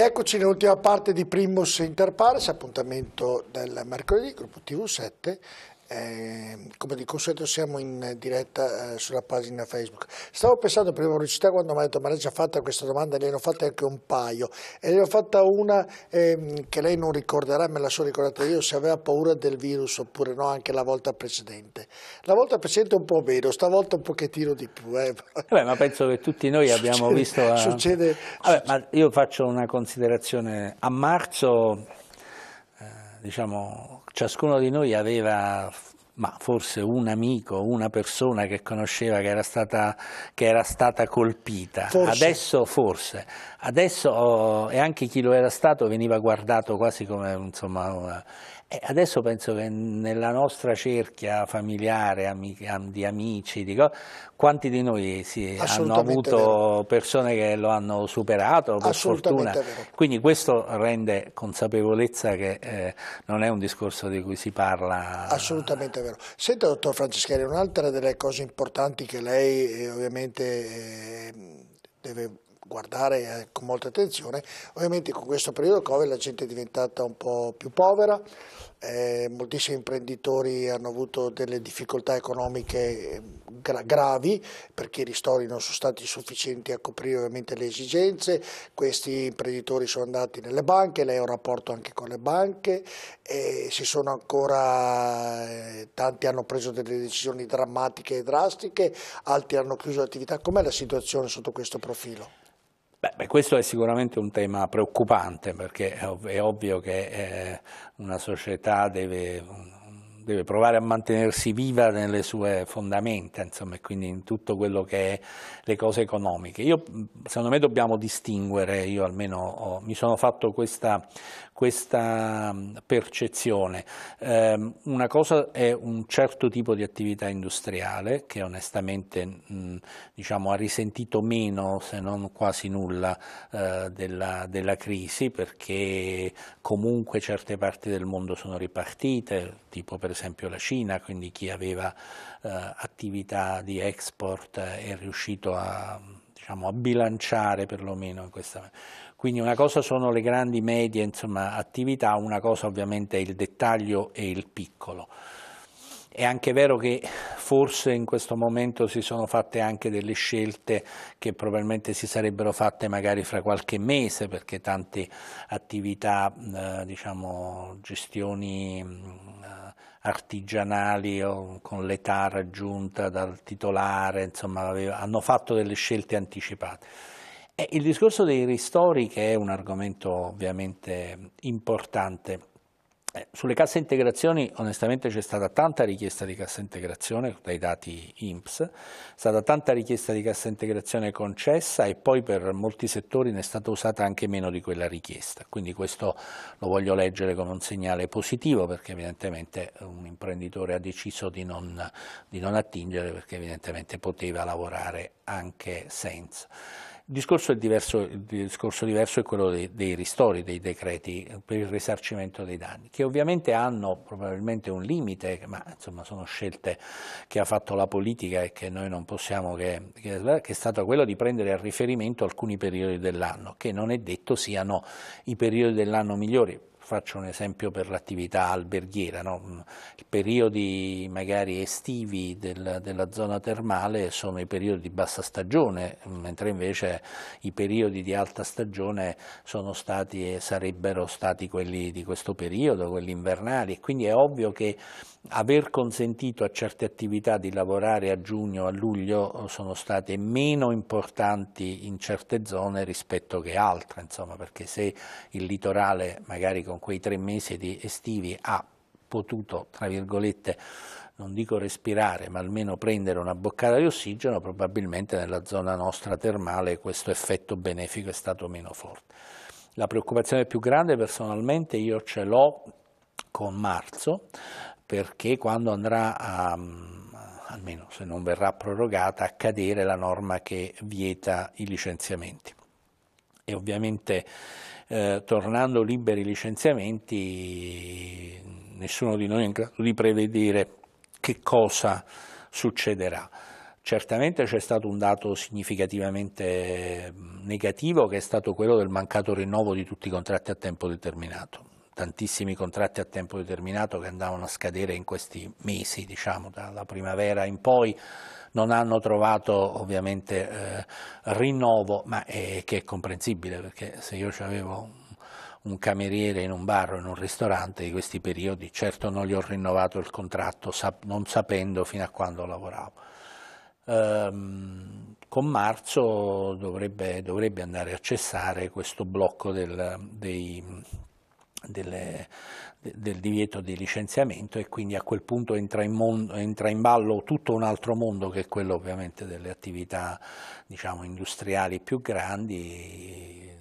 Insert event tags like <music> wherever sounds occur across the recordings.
Rieccoci nell'ultima parte di Primus Inter Pares, appuntamento del mercoledì, gruppo TV7 eh, come di consueto siamo in diretta eh, sulla pagina Facebook. Stavo pensando per velocità quando mi ha detto ma lei già fatta questa domanda, ne ho fatte anche un paio e ne ho fatta una eh, che lei non ricorderà, me la sono ricordata io, se aveva paura del virus oppure no anche la volta precedente. La volta precedente un po' meno, stavolta un pochettino di più. Vabbè, eh, eh ma penso che tutti noi <laughs> abbiamo visto... A... Eh, succede, Vabbè, succede. io faccio una considerazione. A marzo diciamo, ciascuno di noi aveva ma forse un amico, una persona che conosceva che era stata, che era stata colpita. Forse. Adesso forse, adesso oh, e anche chi lo era stato veniva guardato quasi come insomma, e eh, adesso penso che nella nostra cerchia familiare, amica, di amici, di quanti di noi si, hanno avuto vero. persone che lo hanno superato per fortuna? Vero. Quindi questo rende consapevolezza che eh, non è un discorso di cui si parla. Assolutamente vero. Senta, dottor Franceschieri, un'altra delle cose importanti che lei eh, ovviamente eh, deve guardare eh, con molta attenzione. Ovviamente con questo periodo Covid la gente è diventata un po' più povera, eh, moltissimi imprenditori hanno avuto delle difficoltà economiche eh, gra gravi perché i ristori non sono stati sufficienti a coprire ovviamente le esigenze, questi imprenditori sono andati nelle banche, lei ha un rapporto anche con le banche, eh, si sono ancora, eh, tanti hanno preso delle decisioni drammatiche e drastiche, altri hanno chiuso l'attività. Com'è la situazione sotto questo profilo? Beh, beh, questo è sicuramente un tema preoccupante perché è ovvio che eh, una società deve, deve, provare a mantenersi viva nelle sue fondamenta, insomma, e quindi in tutto quello che è le cose economiche. Io, secondo me dobbiamo distinguere, io almeno ho, mi sono fatto questa, questa mm, percezione. Eh, una cosa è un certo tipo di attività industriale che onestamente mh, mm, diciamo, ha risentito meno se non quasi nulla eh, della, della, crisi perché comunque certe parti del mondo sono ripartite, tipo per esempio la Cina, quindi chi aveva eh, attività di export è riuscito a, diciamo, a bilanciare perlomeno in questa quindi una cosa sono le grandi medie insomma, attività, una cosa ovviamente è il dettaglio e il piccolo. È anche vero che forse in questo momento si sono fatte anche delle scelte che probabilmente si sarebbero fatte magari fra qualche mese, perché tante attività, eh, diciamo, gestioni eh, artigianali o con l'età raggiunta dal titolare, insomma, aveva, hanno fatto delle scelte anticipate. Eh, il discorso dei ristori, che è un argomento ovviamente importante, eh, sulle casse integrazioni onestamente c'è stata tanta richiesta di cassa integrazione dai dati INPS, è stata tanta richiesta di cassa integrazione concessa e poi per molti settori ne è stata usata anche meno di quella richiesta, quindi questo lo voglio leggere come un segnale positivo perché evidentemente un imprenditore ha deciso di non, di non attingere perché evidentemente poteva lavorare anche senza. Il discorso, diverso, il discorso, diverso, è quello dei, dei, ristori, dei decreti eh, per il risarcimento dei danni, che ovviamente hanno probabilmente un limite, ma insomma sono scelte che ha fatto la politica e che noi non possiamo che, che, che è stato quello di prendere a riferimento alcuni periodi dell'anno, che non è detto siano i periodi dell'anno migliori faccio un esempio per l'attività alberghiera, no? Mm, i periodi magari estivi del, della zona termale sono i periodi di bassa stagione, mm, mentre invece i periodi di alta stagione sono stati e sarebbero stati quelli di questo periodo, quelli invernali, quindi è ovvio che aver consentito a certe attività di lavorare a giugno, a luglio oh, sono state meno importanti in certe zone rispetto che altre, insomma, perché se il litorale magari con quei tre mesi estivi ha potuto, tra virgolette, non dico respirare, ma almeno prendere una boccata di ossigeno, probabilmente nella zona nostra termale questo effetto benefico è stato meno forte. La preoccupazione più grande personalmente io ce l'ho con marzo, perché quando andrà a, almeno se non verrà prorogata, a cadere la norma che vieta i licenziamenti. E ovviamente eh, tornando liberi i licenziamenti, nessuno di noi è in grado di prevedere che cosa succederà. Certamente c'è stato un dato significativamente negativo che è stato quello del mancato rinnovo di tutti i contratti a tempo determinato. Tantissimi contratti a tempo determinato che andavano a scadere in questi mesi, diciamo, dalla primavera in poi, non hanno trovato ovviamente eh, rinnovo, ma eh, che è comprensibile perché se io avevo un cameriere in un bar o in un ristorante di questi periodi, certo non gli ho rinnovato il contratto sap non sapendo fino a quando lavoravo. Ehm, con marzo dovrebbe, dovrebbe, andare a cessare questo blocco del, dei delle, del divieto di licenziamento e quindi a quel punto entra in, mondo, entra in, ballo tutto un altro mondo che è quello ovviamente delle attività diciamo, industriali più grandi eh,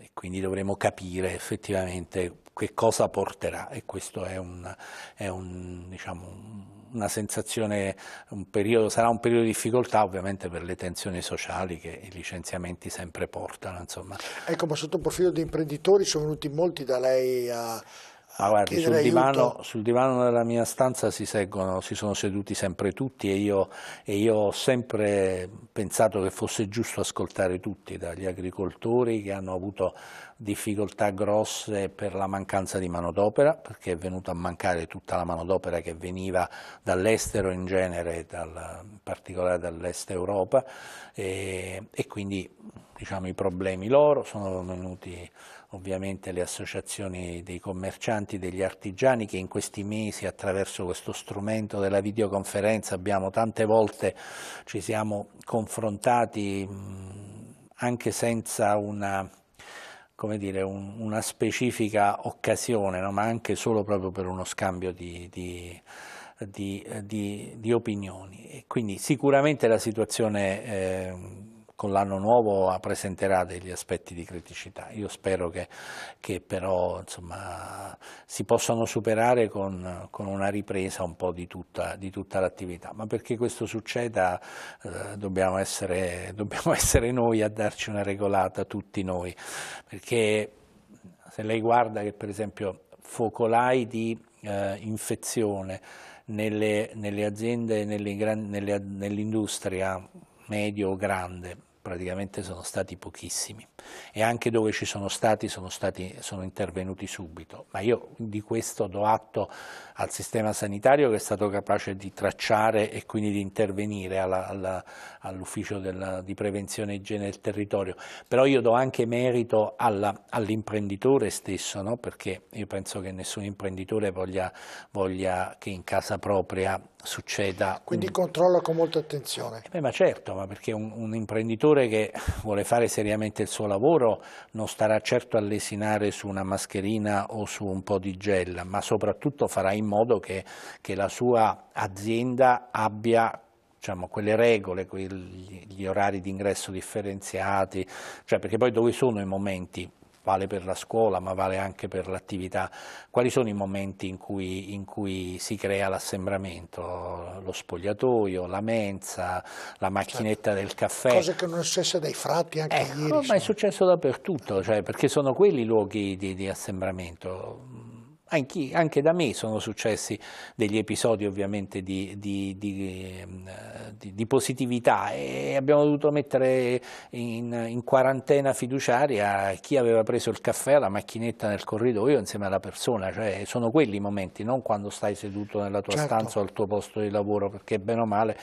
e quindi dovremo capire effettivamente che cosa porterà e questo è un, è un, diciamo, un una sensazione, un periodo, sarà un periodo di difficoltà ovviamente per le tensioni sociali che i licenziamenti sempre portano. Insomma. Ecco, ma sotto un profilo di imprenditori sono venuti molti da lei a... Ma ah, guardi, sul divano, sul divano, della mia stanza si, seguono, si sono seduti sempre tutti e io, e io, ho sempre pensato che fosse giusto ascoltare tutti, dagli agricoltori che hanno avuto difficoltà grosse per la mancanza di manodopera, perché è venuta a mancare tutta la manodopera che veniva dall'estero in genere, dal, in particolare dall'est Europa, e, e quindi diciamo, i problemi loro sono venuti ovviamente le associazioni dei commercianti, degli artigiani che in questi mesi attraverso questo strumento della videoconferenza abbiamo tante volte ci siamo confrontati anche senza una come dire, un, una specifica occasione, no? ma anche solo proprio per uno scambio di, di, di, di opinioni. E quindi sicuramente la situazione eh, con l'anno nuovo presenterà degli aspetti di criticità. Io spero che, che però insomma, si possano superare con, con, una ripresa un po' di tutta, tutta l'attività, ma perché questo succeda eh, dobbiamo, essere, <laughs> dobbiamo essere noi a darci una regolata, tutti noi, perché se lei guarda che per esempio focolai di eh, infezione nelle, nelle aziende, nell'industria medio o grande praticamente sono stati pochissimi e anche dove ci sono stati sono, stati, sono intervenuti subito, ma io di questo do atto al sistema sanitario che è stato capace di tracciare e quindi di intervenire all'ufficio all di prevenzione e igiene del territorio, però io do anche merito all'imprenditore stesso, no? perché io penso che nessun imprenditore voglia, voglia che in casa propria succeda. Quindi controlla con molta attenzione. Eh beh, ma certo, ma perché un, un, imprenditore che vuole fare seriamente il suo lavoro non starà certo a lesinare su una mascherina o su un po' di gel, ma soprattutto farà in modo che, che la sua azienda abbia diciamo, quelle regole, quegli, gli orari di ingresso differenziati, cioè perché poi dove sono i momenti vale per la scuola ma vale anche per l'attività, quali sono i momenti in cui, in cui si crea l'assembramento? Lo spogliatoio, la mensa, la macchinetta certo. del caffè? Cose che non è successa dai frati anche ecco, ieri. ma è successo dappertutto, cioè, perché sono quelli i luoghi di, di assembramento anche, anche, da me sono successi degli episodi ovviamente di, di, ehm, di, di positività e abbiamo dovuto mettere in, in, quarantena fiduciaria chi aveva preso il caffè alla macchinetta nel corridoio insieme alla persona, cioè sono quelli i momenti, non quando stai seduto nella tua certo. stanza o al tuo posto di lavoro, perché bene o male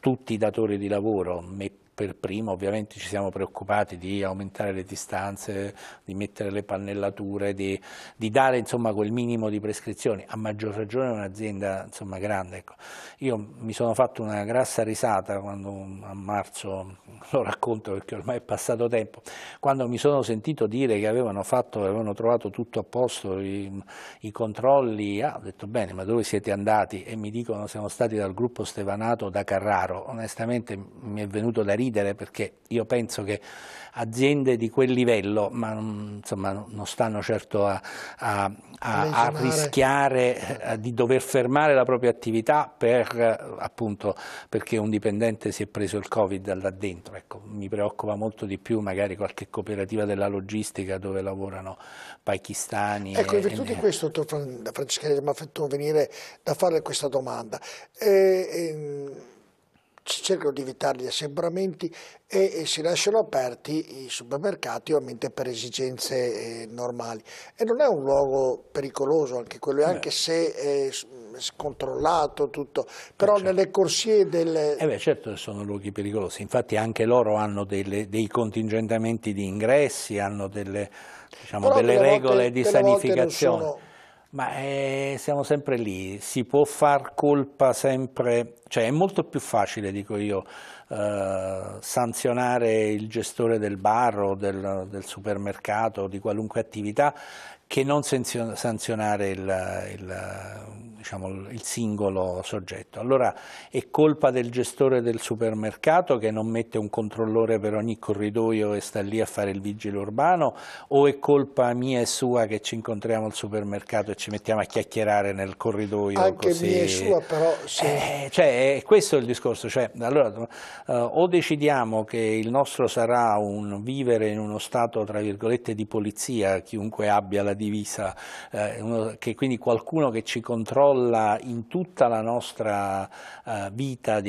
tutti i datori di lavoro, me per primo ovviamente ci siamo preoccupati di aumentare le distanze, di mettere le pannellature, di, di dare insomma, quel minimo di prescrizioni, a maggior ragione un'azienda grande. Ecco. Io mi sono fatto una grassa risata quando a marzo, <laughs> lo racconto perché ormai è passato tempo, quando mi sono sentito dire che avevano fatto, avevano trovato tutto a posto, i, i controlli, ah, ho detto bene ma dove siete andati? E mi dicono siamo stati dal gruppo Stevanato da Carraro, onestamente mi è venuto da ridere ridere perché io penso che aziende di quel livello, ma mm, insomma, non stanno certo a, a, a, a rischiare eh, di dover fermare la propria attività per, appunto, perché un dipendente si è preso il Covid là dentro. Ecco, mi preoccupa molto di più magari qualche cooperativa della logistica dove lavorano pakistani. Ecco, in virtù e... di questo, dottor Francesca, mi ha fatto venire da fare questa domanda. Eh, ehm cercano di evitare gli assembramenti e, e si lasciano aperti i supermercati ovviamente per esigenze eh, normali. E non è un luogo pericoloso anche quello, eh. anche se è eh, scontrollato tutto, però eh, certo. nelle corsie del... Eh beh, certo sono luoghi pericolosi, infatti anche loro hanno delle, dei contingentamenti di ingressi, hanno delle, diciamo, delle regole volte, di sanificazione ma eh, siamo sempre lì, si può far colpa sempre, cioè è molto più facile, dico io, eh, sanzionare il gestore del bar o del, del supermercato o di qualunque attività che non sanzionare il, il diciamo, il singolo soggetto. Allora è colpa del gestore del supermercato che non mette un controllore per ogni corridoio e sta lì a fare il vigile urbano o è colpa mia e sua che ci incontriamo al supermercato e ci mettiamo a chiacchierare nel corridoio? Anche così? mia e sua però sì. Eh, cioè, questo è il discorso, cioè, allora, eh, o decidiamo che il nostro sarà un vivere in uno stato tra virgolette di polizia, chiunque abbia la divisa, eh, uno, che quindi qualcuno che ci controlla crolla in tutta la nostra eh, vita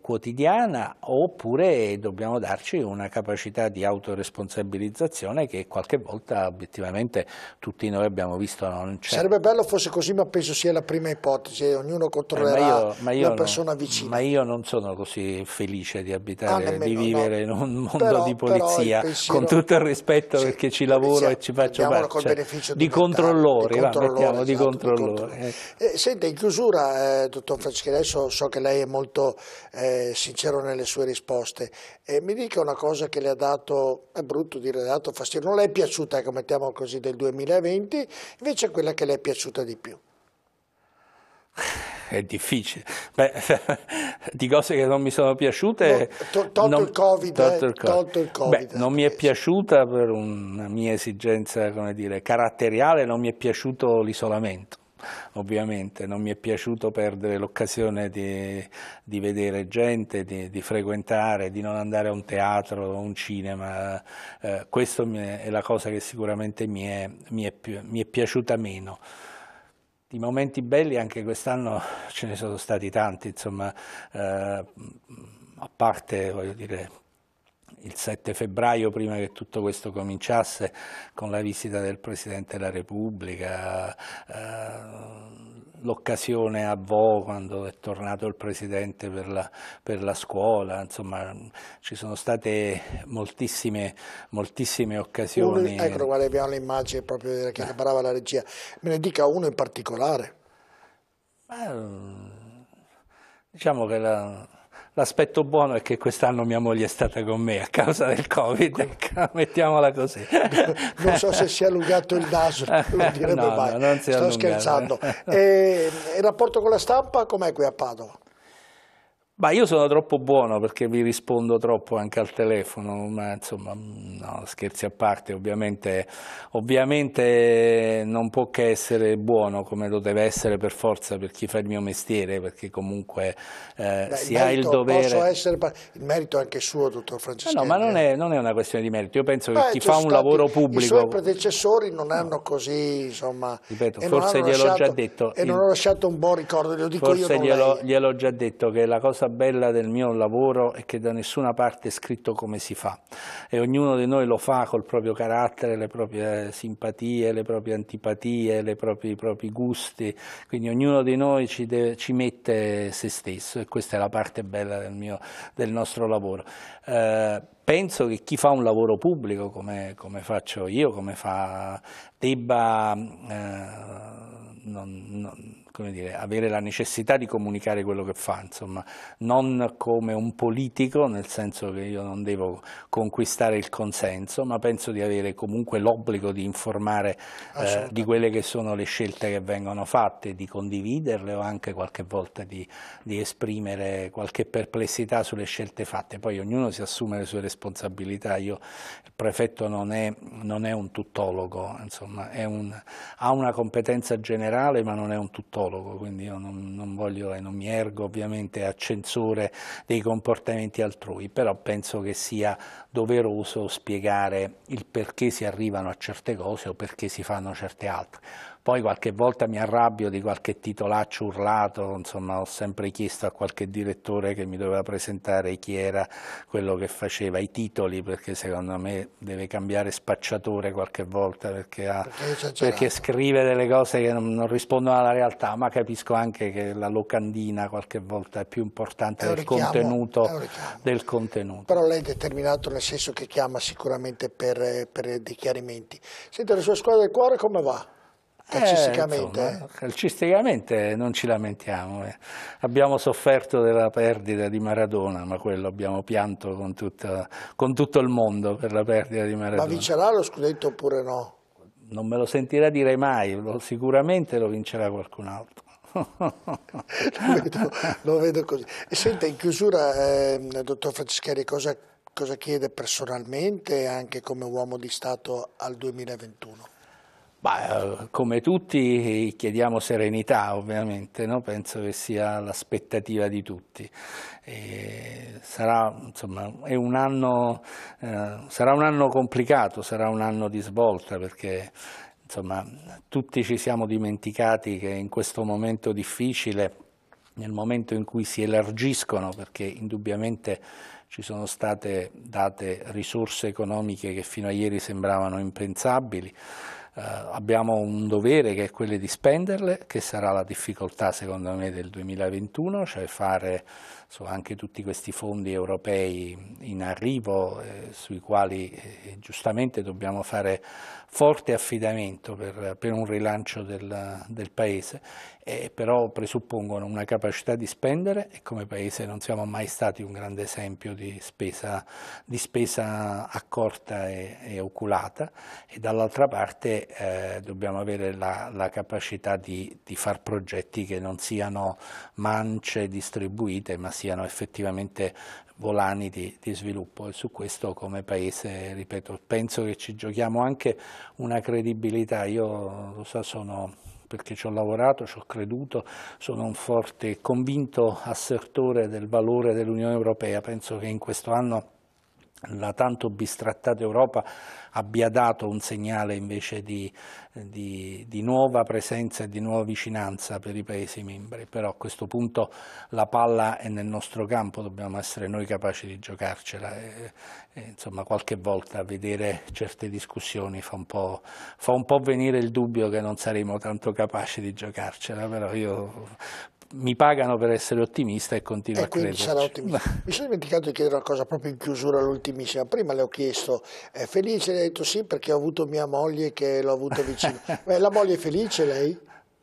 quotidiana oppure dobbiamo darci una capacità di autoresponsabilizzazione che qualche volta obiettivamente tutti noi abbiamo visto non c'è. Sarebbe bello fosse così ma penso sia la prima ipotesi, eh, ognuno controllerà eh, ma io, ma io una persona non, vicina. Ma io non sono così felice di abitare, ah, nemmeno, di vivere no. in un mondo però, di polizia, pensiero... con tutto il rispetto sì, perché ci lavoro polizia, e ci faccio parte. Cioè, di, di, controllori, va, mettiamo, esatto, di controllori. Esatto, eh. Eh, Senta, in chiusura, eh, dottor Franceschi, adesso so che lei è molto eh, sincero nelle sue risposte. Eh, mi dica una cosa che le ha dato, è brutto dire, le ha dato fastidio, non le è piaciuta, ecco, mettiamo così, del 2020, invece quella che le è piaciuta di più. È difficile. Beh, <laughs> di cose che non mi sono piaciute... No, to tolto, non, il COVID, eh, tolto, il COVID, tolto il COVID. Beh, non mi è eh, piaciuta per una mia esigenza, come dire, caratteriale, non mi è piaciuto l'isolamento ovviamente, non mi è piaciuto perdere l'occasione di, di, vedere gente, di, di, frequentare, di non andare a un teatro o un cinema, eh, questa è la cosa che sicuramente mi è, mi è, mi è piaciuta meno. Di momenti belli anche quest'anno ce ne sono stati tanti, insomma, eh, a parte, voglio dire, il 7 febbraio, prima che tutto questo cominciasse, con la visita del Presidente della Repubblica, eh, l'occasione a Vo quando è tornato il Presidente per la, per la scuola, insomma ci sono state moltissime, moltissime occasioni. Uno, ecco, guarda, abbiamo l'immagine proprio che brava la regia, me ne dica uno in particolare. Beh, diciamo che la, L'aspetto buono è che quest'anno mia moglie è stata con me a causa del Covid, ecco. <laughs> mettiamola così. <laughs> Non so se si è allungato il naso, <laughs> non direbbe no, mai, no, non si è sto allungato. scherzando. E, il rapporto con la stampa com'è qui a Padova? Ma io sono troppo buono perché vi rispondo troppo anche al telefono, ma insomma, no, scherzi a parte, ovviamente, ovviamente, non può che essere buono come lo deve essere per forza per chi fa il mio mestiere, perché comunque eh, Beh, si merito, ha il dovere... Essere, il merito è anche suo, dottor Francesco. No, ma non eh. è, non è, una questione di merito, io penso Beh, che chi fa un lavoro pubblico... I suoi predecessori non hanno così, insomma... Ripeto, forse gliel'ho già detto... E non ho lasciato un buon ricordo, lo dico forse io Forse gliel'ho già detto che la cosa cosa bella del mio lavoro è che da nessuna parte è scritto come si fa e ognuno di noi lo fa col proprio carattere, le proprie simpatie, le proprie antipatie, proprie, i propri gusti, quindi ognuno di noi ci, deve, ci, mette se stesso e questa è la parte bella del, mio, del nostro lavoro. Eh, penso che chi fa un lavoro pubblico, come, come faccio io, come fa, debba... Eh, non, non, come dire, avere la necessità di comunicare quello che fa, insomma, non come un politico, nel senso che io non devo conquistare il consenso, ma penso di avere comunque l'obbligo di informare eh, di quelle che sono le scelte che vengono fatte, di condividerle o anche qualche volta di, di esprimere qualche perplessità sulle scelte fatte. Poi ognuno si assume le sue responsabilità, io, il prefetto non è, non è un tuttologo, insomma, è un, ha una competenza generale ma non è un tuttologo, psicologo, quindi io non, non voglio e non mi ergo ovviamente a censore dei comportamenti altrui, però penso che sia doveroso spiegare il perché si arrivano a certe cose o perché si fanno certe altre. Poi qualche volta mi arrabbio di qualche titolaccio urlato, insomma ho sempre chiesto a qualche direttore che mi doveva presentare chi era quello che faceva i titoli, perché secondo me deve cambiare spacciatore qualche volta, perché, ha, perché, perché scrive delle cose che non, non, rispondono alla realtà, ma capisco anche che la locandina qualche volta è più importante è del, richiamo, contenuto, del, contenuto, Però lei è determinato nel senso che chiama sicuramente per, per dei chiarimenti. Senta, la sua squadra del cuore come va? calcisticamente. Eh, insomma, calcisticamente non ci lamentiamo. Eh. Abbiamo sofferto della perdita di Maradona, ma quello abbiamo pianto con, tutta, con tutto il mondo per la perdita di Maradona. Ma vincerà lo scudetto oppure no? Non me lo sentirà dire mai, sicuramente lo vincerà qualcun altro. <laughs> lo, vedo, lo, vedo, così. E senta, in chiusura, eh, dottor Franceschieri, cosa, cosa chiede personalmente anche come uomo di Stato al 2021? Bah, come tutti chiediamo serenità ovviamente, no? penso che sia l'aspettativa di tutti. Sarà, insomma, un anno, eh, sarà, un anno, complicato, sarà un anno di svolta perché insomma, tutti ci siamo dimenticati che in questo momento difficile, nel momento in cui si elargiscono, perché indubbiamente ci sono state date risorse economiche che fino a ieri sembravano impensabili, eh, abbiamo un dovere che è quello di spenderle, che sarà la difficoltà secondo me del 2021, cioè fare su anche tutti questi fondi europei in arrivo eh, sui quali eh, giustamente dobbiamo fare forte affidamento per, per un rilancio del, del Paese, eh, però presuppongono una capacità di spendere e come Paese non siamo mai stati un grande esempio di spesa, di spesa accorta e, e oculata e dall'altra parte eh, dobbiamo avere la, la capacità di, di fare progetti che non siano mance distribuite ma siano effettivamente volani di, di, sviluppo e su questo come Paese, ripeto, penso che ci giochiamo anche una credibilità, io lo so sono perché ci ho lavorato, ci ho creduto, sono un forte e convinto assertore del valore dell'Unione Europea, penso che in questo anno la tanto bistrattata Europa abbia dato un segnale invece di, di, di, nuova presenza e di nuova vicinanza per i Paesi membri, però a questo punto la palla è nel nostro campo, dobbiamo essere noi capaci di giocarcela e, e insomma qualche volta vedere certe discussioni fa un, fa un, po', venire il dubbio che non saremo tanto capaci di giocarcela, però io mi pagano per essere ottimista e continuo e a credere. <laughs> mi sono dimenticato di chiedere una cosa proprio in chiusura l'ultimissima. Prima le ho chiesto, è felice? Le ha detto sì perché ho avuto mia moglie che l'ho avuto vicino. <laughs> Beh, la moglie è felice lei?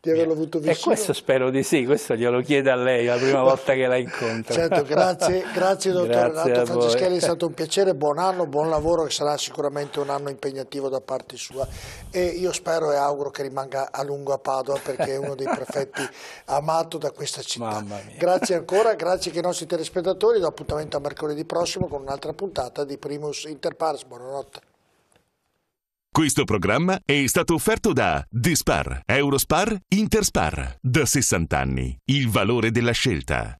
di averlo avuto eh, eh, vissuto. E questo spero di sì, questo glielo chiedo a lei la prima <laughs> certo, volta che la incontro. Certo, grazie, <laughs> grazie dottor Renato Franceschelli, è stato un piacere, buon anno, buon lavoro che sarà sicuramente un anno impegnativo da parte sua e io spero e auguro che rimanga a lungo a Padova perché è uno dei <laughs> prefetti amato da questa città. Grazie ancora, grazie anche ai nostri telespettatori, do appuntamento a mercoledì prossimo con un'altra puntata di Primus Inter Pars. Buonanotte. Questo programma è stato offerto da Dispar, Eurospar, Interspar. Da 60 anni, il valore della scelta.